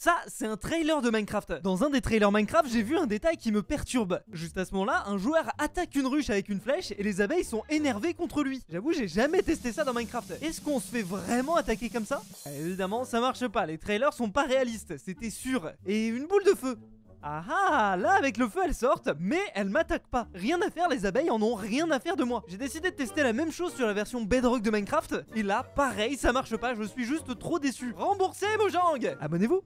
Ça, c'est un trailer de Minecraft. Dans un des trailers Minecraft, j'ai vu un détail qui me perturbe. Juste à ce moment-là, un joueur attaque une ruche avec une flèche et les abeilles sont énervées contre lui. J'avoue, j'ai jamais testé ça dans Minecraft. Est-ce qu'on se fait vraiment attaquer comme ça Évidemment, ça marche pas. Les trailers sont pas réalistes, c'était sûr. Et une boule de feu. Ah ah, là avec le feu elles sortent, mais elles m'attaquent pas. Rien à faire, les abeilles en ont rien à faire de moi. J'ai décidé de tester la même chose sur la version Bedrock de Minecraft, et là, pareil, ça marche pas, je suis juste trop déçu. Remboursez Mojang Abonnez-vous